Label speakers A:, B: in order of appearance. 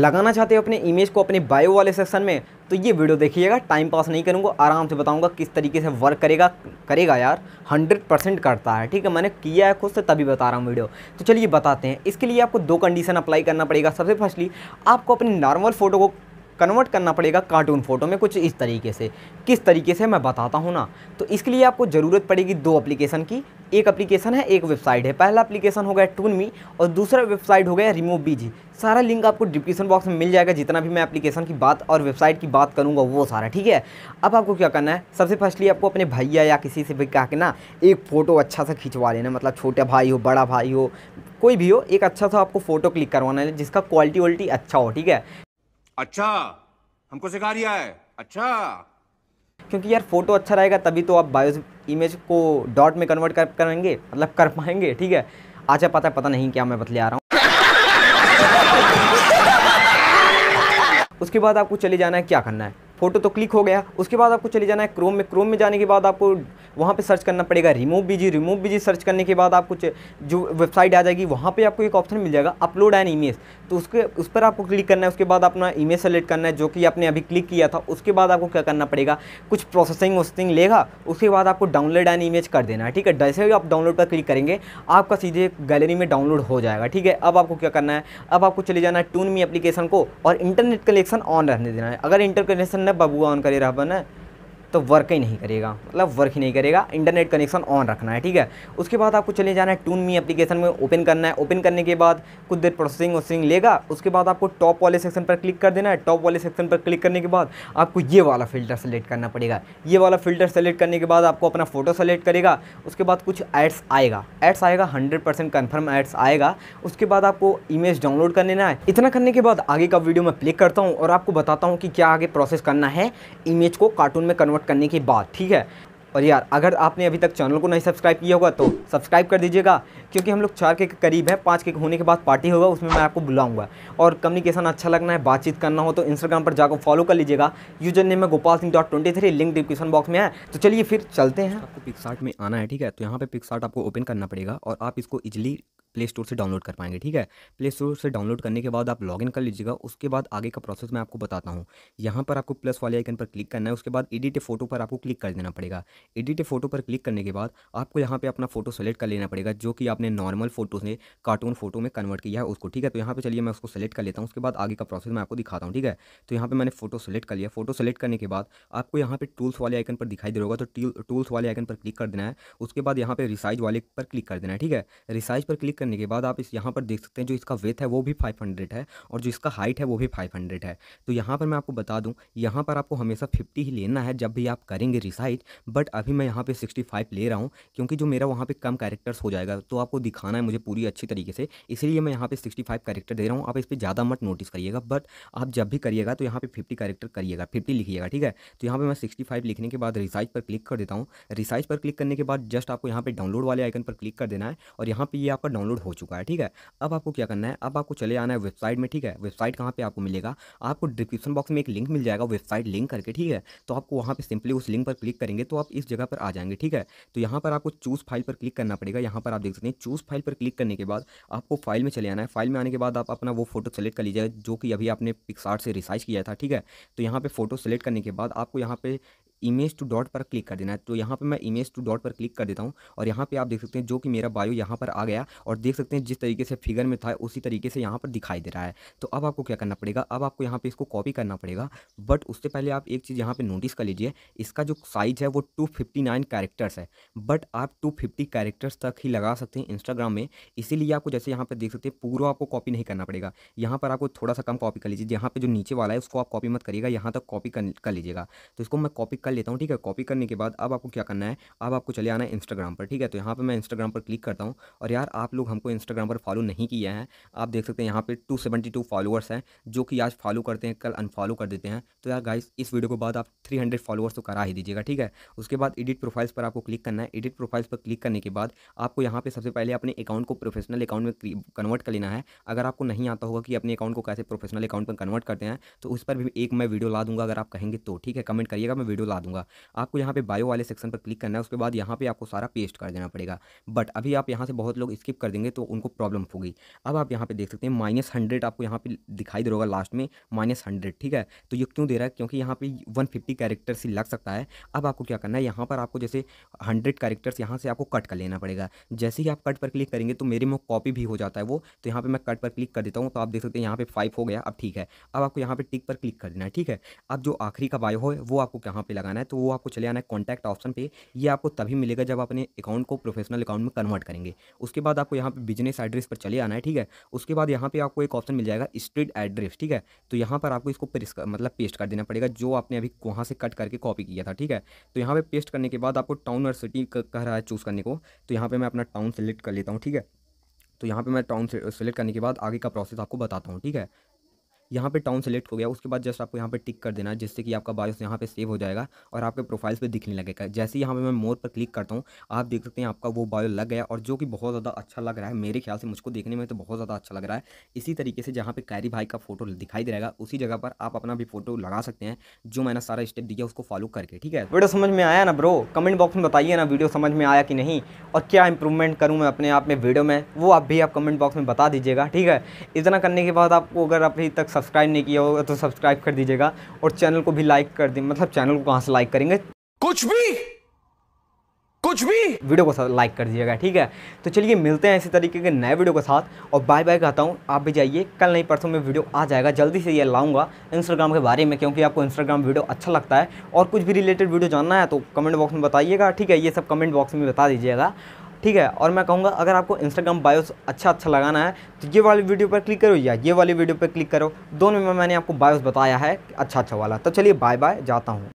A: लगाना चाहते हो अपने इमेज को अपने बायो वाले सेक्शन में तो ये वीडियो देखिएगा टाइम पास नहीं करूँगा आराम से बताऊँगा किस तरीके से वर्क करेगा करेगा यार हंड्रेड परसेंट करता है ठीक है मैंने किया है खुद से तभी बता रहा हूँ वीडियो तो चलिए बताते हैं इसके लिए आपको दो कंडीशन अप्लाई करना पड़ेगा सबसे फर्स्टली आपको अपनी नॉर्मल फ़ोटो को कन्वर्ट करना पड़ेगा कार्टून फ़ोटो में कुछ इस तरीके से किस तरीके से मैं बताता हूँ ना तो इसके लिए आपको ज़रूरत पड़ेगी दो अप्लीकेशन की एक अप्लीकेशन है एक वेबसाइट है पहला अप्लीकेशन हो गया टून मी और दूसरा वेबसाइट हो गया रिमूव जी सारा लिंक आपको डिस्क्रिप्शन बॉक्स में मिल जाएगा जितना भी मैं एप्लीकेशन की बात और वेबसाइट की बात करूँगा वो सारा ठीक है अब आपको क्या करना है सबसे फर्स्टली आपको अपने भैया या किसी से भी कहा कि ना एक फ़ोटो अच्छा सा खिंचवा लेना मतलब छोटा भाई हो बड़ा भाई हो कोई भी हो एक अच्छा सा आपको फ़ोटो क्लिक करवाना है जिसका क्वालिटी वालिटी अच्छा हो ठीक है अच्छा हमको सिखा रिया है अच्छा क्योंकि यार फोटो अच्छा रहेगा तभी तो आप बायोस इमेज को डॉट में कन्वर्ट कर करेंगे मतलब कर पाएंगे ठीक है आचा पता पता नहीं क्या मैं बतले आ रहा हूँ उसके बाद आपको चले जाना है क्या करना है फोटो तो क्लिक हो गया उसके बाद आपको चले जाना है क्रोम में क्रोम में जाने के बाद आपको वहाँ पे सर्च करना पड़ेगा remove BG remove BG search करने के बाद आपको जो वेबसाइट आ जाएगी वहाँ पे आपको एक ऑप्शन मिल जाएगा अपलोड एन इमेज तो उसके उस पर आपको क्लिक करना है उसके बाद अपना इमेज सेलेक्ट करना है जो कि आपने अभी क्लिक किया था उसके बाद आपको क्या करना पड़ेगा कुछ प्रोसेसिंग वोसेसिंग लेगा उसके बाद आपको डाउनलोड एन इमेज कर देना है ठीक है जैसे आप डाउनलोड पर क्लिक करेंगे आपका सीधे गैलरी में डाउनलोड हो जाएगा ठीक है अब आपको क्या करना है अब आपको चले जाना है टून मी एप्लीकेशन को और इंटरनेट कनेक्शन ऑन रहने देना है अगर इंटर कनेक्शन बबुआ उनका उनकर रहबन तो वर्क ही नहीं करेगा मतलब वर्क ही नहीं करेगा इंटरनेट कनेक्शन ऑन रखना है ठीक है उसके बाद आपको चले जाना है टून मी एप्लीकेशन में ओपन करना है ओपन करने के बाद कुछ देर प्रोसेसिंग वोसेसिंग लेगा उसके बाद आपको टॉप वाले सेक्शन पर क्लिक कर देना है टॉप वाले सेक्शन पर क्लिक करने के बाद आपको ये वाला फिल्टर सेलेक्ट करना पड़ेगा ये वाला फिल्टर सेलेक्ट करने के बाद आपको अपना फ़ोटो सेलेक्ट करेगा उसके बाद कुछ एड्स आएगा एड्स आएगा हंड्रेड परसेंट कन्फर्म एड्स आएगा उसके बाद आपको इमेज डाउनलोड कर लेना है इतना करने के बाद आगे का वीडियो मैं क्लिक करता हूँ और आपको बताता हूँ कि क्या आगे प्रोसेस करना है इमेज को कार्टून में कन्वर्ट डाउनलोड करने के बाद ठीक है और यार अगर आपने अभी तक चैनल को नहीं सब्सक्राइब किया होगा तो सब्सक्राइब कर दीजिएगा क्योंकि हम लोग चार के करीब है पाँच के होने के बाद पार्टी होगा उसमें मैं आपको बुलाऊंगा और कम्युनिकेशन अच्छा लगना है बातचीत करना हो तो इंस्टाग्राम पर जाकर फॉलो कर लीजिएगा यूजर नेम है Gopal Singh dot twenty three link description box में है तो चलिए फिर चलते हैं आपको पिक्सार्ट में आना है ठीक है तो यहाँ पर पिक्सार्ट आपको ओपन करना पड़ेगा और आप इसको इजिली प्ले स्टोर से डाउनलोड कर पाएंगे ठीक है प्ले स्टोर से डाउनलोड करने के बाद आप लॉगिन कर लीजिएगा उसके बाद आगे का प्रोसेस मैं आपको बताता हूँ यहाँ पर आपको प्लस वाले आइकन पर क्लिक करना है उसके बाद एडिट फोटो पर आपको क्लिक कर देना पड़ेगा एडिट फोटो पर क्लिक करने के बाद आपको यहाँ पर अपना फोटो सेलेक्ट कर लेना पड़ेगा जो कि आपने नॉर्मल फोटो से कार्टून फोटो में कन्वर्ट किया है उसको ठीक है तो यहाँ पर चलिए मैं उसको सेलेक्ट कर लेता हूँ उसके बाद आगे का प्रोसेस मैं आपको दिखाता हूँ ठीक है तो यहाँ पर मैंने फोटो सेलेक्ट कर लिया फोटो सेलेक्ट करने के बाद आपको यहाँ पर टूल्स वाले आइकन पर दिखाई दे होगा तो टूल्स वाले आइकन पर क्लिक कर देना है उसके बाद यहाँ पर रिसाइज वाले पर क्लिक कर देना है ठीक है रिसाइज पर क्लिक करने के बाद आप इस यहाँ पर देख सकते हैं जो इसका वेथ है वो भी 500 है और जो इसका हाइट है वो भी 500 है तो यहाँ पर मैं आपको बता दूँ यहाँ पर आपको हमेशा 50 ही लेना है जब भी आप करेंगे रिसाइज बट अभी मैं यहाँ पर सिक्सटी ले रहा हूँ क्योंकि जो मेरा वहाँ पर कम कैरेक्टर्स हो जाएगा तो आपको दिखाना है मुझे पूरी अच्छी तरीके से इसलिए मैं यहाँ पर सिक्सटी कैरेक्टर दे रहा हूँ आप इस पर ज़्यादा मत नोटिस करिएगा बट आप जब भी करिएगा तो यहाँ पर फिफ्टी कैरेक्टर करिएगा फिफ्टी लिखिएगा ठीक है तो यहाँ पर मैं सिक्सटी लिखने के बाद रिसाइज पर क्लिक कर देता हूँ रिसाइज पर क्लिक करने के बाद जस्ट आपको यहाँ पर डाउनलोड वाले आइकन पर क्लिक कर देना है और यहाँ पर ये आपका डाउनलोड डाउनलोड हो चुका है ठीक है अब आपको क्या करना है अब आपको चले आना है वेबसाइट में ठीक है वेबसाइट कहाँ पर आपको मिलेगा आपको डिस्क्रिप्शन बॉक्स में एक लिंक मिल जाएगा वेबसाइट लिंक करके ठीक है तो आपको वहाँ पर सिंपली उस लिंक पर क्लिक करेंगे तो आप इस जगह पर आ जाएंगे ठीक है तो यहाँ पर आपको चूज़ फाइल पर क्लिक करना पड़ेगा यहाँ पर आप देख सकते हैं चूज़ फाइल पर क्लिक करने के बाद आपको फाइल में चले आना है फाइल में आने के बाद आप अपना वो फोटो सेलेक्ट कर लीजिएगा जो कि अभी आपने पिक्सार्ट से रिसाइज किया था ठीक है तो यहाँ पर फोटो सेलेक्ट करने के बाद आपको यहाँ पर इमेज टू डॉट पर क्लिक कर देना है तो यहाँ पर मैं इमेज टू डॉट पर क्लिक कर देता हूँ और यहाँ पर आप देख सकते हैं जो कि मेरा बायो यहाँ पर आ गया और देख सकते हैं जिस तरीके से फिगर में था उसी तरीके से यहाँ पर दिखाई दे रहा है तो अब आपको क्या करना पड़ेगा अब आपको यहाँ पर इसको कॉपी करना पड़ेगा बट उससे पहले आप एक चीज़ यहाँ पर नोटिस कर लीजिए इसका जो साइज़ है वो टू कैरेक्टर्स है बट आप टू कैरेक्टर्स तक ही लगा सकते हैं इंस्टाग्राम में इसीलिए आपको जैसे यहाँ पर देख सकते हैं पूरा आपको कॉपी नहीं करना पड़ेगा यहाँ पर आपको थोड़ा सा कम कॉपी कर लीजिए यहाँ पर जो नीचे वाला है उसको आप कॉपी मत करिएगा यहाँ तक कॉपी कर लीजिएगा तो इसको मैं कॉपी कर कर लेता हूँ ठीक है कॉपी करने के बाद अब आपको क्या करना है अब आपको चले आना है इंस्टाग्राम पर ठीक है तो यहाँ पर मैं इंस्टाग्राम पर क्लिक करता हूँ और यार आप लोग हमको इंस्टाग्राम पर फॉलो नहीं किया है आप देख सकते हैं यहाँ पर टू सेवेंटी टू फॉलोअर्स हैं जो कि आज फॉलो करते हैं कल अनफॉलो कर देते हैं तो यार गाइस इस वीडियो के बाद आप थ्री हंड्रेड फॉलोअर्स तो करा ही दीजिएगा ठीक है उसके बाद एडिट प्रोफाइल्स पर आपको क्लिक करना है एडिट प्रोफाइल्स पर क्लिक करने के बाद आपको यहाँ पर सबसे पहले अपने अकाउंट को प्रोफेशनल अकाउंट में कन्वर्ट कर लेना है अगर आपको नहीं आता होगा कि अपने अकाउंट को कैसे प्रोफेशनल अकाउंट में कन्वर्ट करते हैं तो उस पर भी एक मैं वीडियो ला दूंगा अगर आप कहेंगे तो ठीक है कमेंट करिएगा मैं वीडियो ला दूंगा आपको यहाँ पे बायो वाले सेक्शन पर क्लिक करना है उसके बाद यहाँ पे आपको सारा पेस्ट कर देना पड़ेगा बट अभी आप यहाँ से बहुत लोग स्किप कर देंगे तो उनको प्रॉब्लम होगी अब आप यहाँ पे देख सकते हैं माइनस हंड्रेड आपको यहाँ पे दिखाई दे रहा होगा लास्ट में माइनस हंड्रेड ठीक है तो ये क्यों दे रहा है क्योंकि यहाँ पे वन फिफ्टी कैरेक्टर्स ही लग सकता है अब आपको क्या करना है यहाँ पर आपको जैसे हंड्रेड कैरेक्टर्स यहाँ से आपको कट कर लेना पड़ेगा जैसे ही आप कट पर क्लिक करेंगे तो मेरे में कॉपी भी हो जाता है वो तो यहाँ पर मैं कट पर क्लिक कर देता हूँ तो आप देख सकते हैं यहाँ पर फाइव हो गया अब ठीक है अब आपको यहाँ पर टिक पर क्लिक कर देना है ठीक है अब जो आखिरी का बायो है वो आपको कहाँ पर लगाना लगाना है तो वो आपको चले आना है कॉन्टैक्ट ऑप्शन पे ये आपको तभी मिलेगा जब आप अपने अकाउंट को प्रोफेशनल अकाउंट में कन्वर्ट करेंगे उसके बाद आपको यहाँ पे बिजनेस एड्रेस पर चले आना है ठीक है उसके बाद यहाँ पे आपको एक ऑप्शन मिल जाएगा स्ट्रीट एड्रेस ठीक है तो यहाँ पर आपको इसको मतलब पेस्ट कर देना पड़ेगा जो आपने अभी वहाँ से कट करके कॉपी किया था ठीक है तो यहाँ पर पेस्ट करने के बाद आपको टाउन और सिटी कह रहा है चूज़ करने को तो यहाँ पर मैं अपना टाउन सेलेक्ट कर लेता हूँ ठीक है तो यहाँ पे मैं टाउन सेलेक्ट करने के बाद आगे का प्रोसेस आपको बताता हूँ ठीक है यहाँ पे टाउन सेलेक्ट हो गया उसके बाद जस्ट आपको यहाँ पे टिक कर देना जिससे कि आपका बायोस यहाँ पे सेव हो जाएगा और आपके प्रोफाइल्स पे दिखने लगेगा जैसे ही यहाँ पे मैं मोर पर क्लिक करता हूँ आप देख सकते हैं आपका वो बायो लग गया और जो कि बहुत ज़्यादा अच्छा लग रहा है मेरे ख्याल से मुझको देखने में तो बहुत ज़्यादा अच्छा लग रहा है इसी तरीके से जहाँ पर कैरी भाई का फोटो दिखाई दे रहेगा उसी जगह पर आप अपना भी फोटो लगा सकते हैं जो मैंने सारा स्टेप दिया उसको फॉलो करके ठीक है वीडियो समझ में आया ना ब्रो कमेंट बॉक्स में बताइए ना वीडियो समझ में आया कि नहीं और क्या इंप्रूवमेंट करूँ मैं अपने आप में वीडियो में वो आप भी आप कमेंट बॉक्स में बता दीजिएगा ठीक है इतना करने के बाद आपको अगर अभी तक सब्सक्राइब नहीं किया होगा तो सब्सक्राइब कर दीजिएगा और चैनल को भी लाइक कर दी मतलब चैनल को कहाँ से लाइक करेंगे कुछ भी कुछ भी वीडियो को साथ लाइक कर दीजिएगा ठीक है तो चलिए मिलते हैं इसी तरीके के नए वीडियो के साथ और बाय बाय कहता हूँ आप भी जाइए कल नहीं परसों में वीडियो आ जाएगा जल्दी से ये लाऊंगा इंस्टाग्राम के बारे में क्योंकि आपको इंस्टाग्राम वीडियो अच्छा लगता है और कुछ भी रिलेटेड वीडियो जानना है तो कमेंट बॉक्स में बताइएगा ठीक है ये सब कमेंट बॉक्स में बता दीजिएगा ठीक है और मैं कहूँगा अगर आपको इंस्टाग्राम बायोस अच्छा अच्छा लगाना है तो ये वाली वीडियो पर क्लिक करो या ये वाली वीडियो पर क्लिक करो दोनों में मैंने आपको बायोस बताया है अच्छा अच्छा वाला तो चलिए बाय बाय जाता हूँ